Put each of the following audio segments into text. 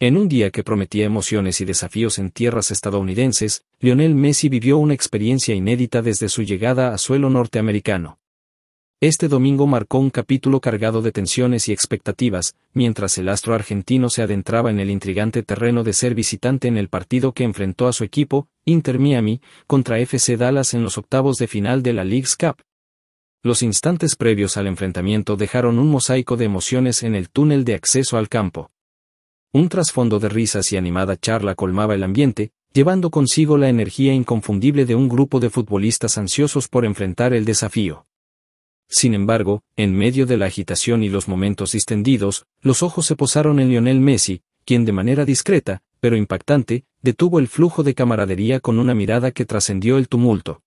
En un día que prometía emociones y desafíos en tierras estadounidenses, Lionel Messi vivió una experiencia inédita desde su llegada a suelo norteamericano. Este domingo marcó un capítulo cargado de tensiones y expectativas, mientras el astro argentino se adentraba en el intrigante terreno de ser visitante en el partido que enfrentó a su equipo, Inter Miami, contra FC Dallas en los octavos de final de la League's Cup. Los instantes previos al enfrentamiento dejaron un mosaico de emociones en el túnel de acceso al campo. Un trasfondo de risas y animada charla colmaba el ambiente, llevando consigo la energía inconfundible de un grupo de futbolistas ansiosos por enfrentar el desafío. Sin embargo, en medio de la agitación y los momentos distendidos, los ojos se posaron en Lionel Messi, quien de manera discreta, pero impactante, detuvo el flujo de camaradería con una mirada que trascendió el tumulto.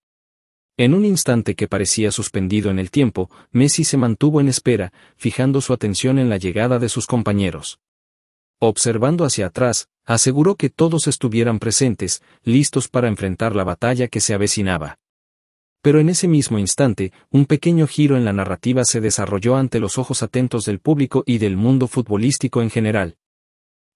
En un instante que parecía suspendido en el tiempo, Messi se mantuvo en espera, fijando su atención en la llegada de sus compañeros. Observando hacia atrás, aseguró que todos estuvieran presentes, listos para enfrentar la batalla que se avecinaba. Pero en ese mismo instante, un pequeño giro en la narrativa se desarrolló ante los ojos atentos del público y del mundo futbolístico en general.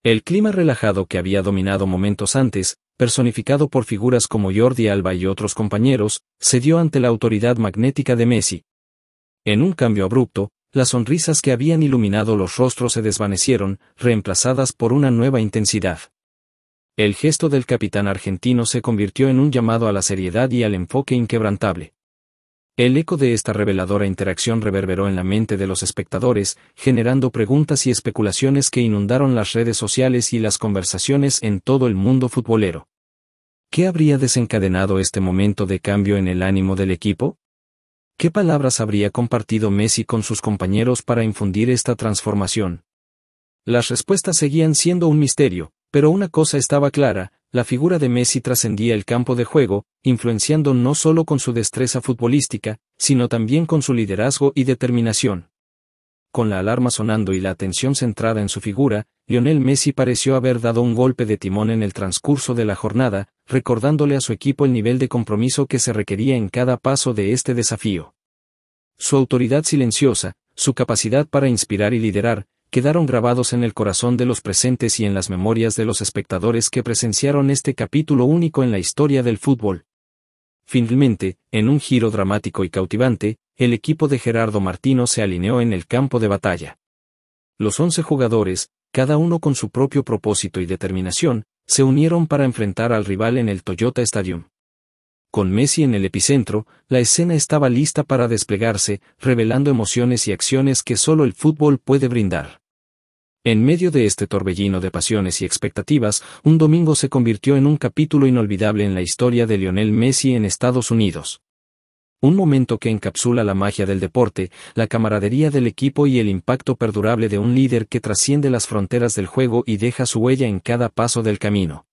El clima relajado que había dominado momentos antes, personificado por figuras como Jordi Alba y otros compañeros, cedió ante la autoridad magnética de Messi. En un cambio abrupto, las sonrisas que habían iluminado los rostros se desvanecieron, reemplazadas por una nueva intensidad. El gesto del capitán argentino se convirtió en un llamado a la seriedad y al enfoque inquebrantable. El eco de esta reveladora interacción reverberó en la mente de los espectadores, generando preguntas y especulaciones que inundaron las redes sociales y las conversaciones en todo el mundo futbolero. ¿Qué habría desencadenado este momento de cambio en el ánimo del equipo? ¿Qué palabras habría compartido Messi con sus compañeros para infundir esta transformación? Las respuestas seguían siendo un misterio, pero una cosa estaba clara, la figura de Messi trascendía el campo de juego, influenciando no solo con su destreza futbolística, sino también con su liderazgo y determinación. Con la alarma sonando y la atención centrada en su figura, Lionel Messi pareció haber dado un golpe de timón en el transcurso de la jornada, recordándole a su equipo el nivel de compromiso que se requería en cada paso de este desafío. Su autoridad silenciosa, su capacidad para inspirar y liderar, quedaron grabados en el corazón de los presentes y en las memorias de los espectadores que presenciaron este capítulo único en la historia del fútbol. Finalmente, en un giro dramático y cautivante, el equipo de Gerardo Martino se alineó en el campo de batalla. Los 11 jugadores, cada uno con su propio propósito y determinación, se unieron para enfrentar al rival en el Toyota Stadium. Con Messi en el epicentro, la escena estaba lista para desplegarse, revelando emociones y acciones que solo el fútbol puede brindar. En medio de este torbellino de pasiones y expectativas, un domingo se convirtió en un capítulo inolvidable en la historia de Lionel Messi en Estados Unidos. Un momento que encapsula la magia del deporte, la camaradería del equipo y el impacto perdurable de un líder que trasciende las fronteras del juego y deja su huella en cada paso del camino.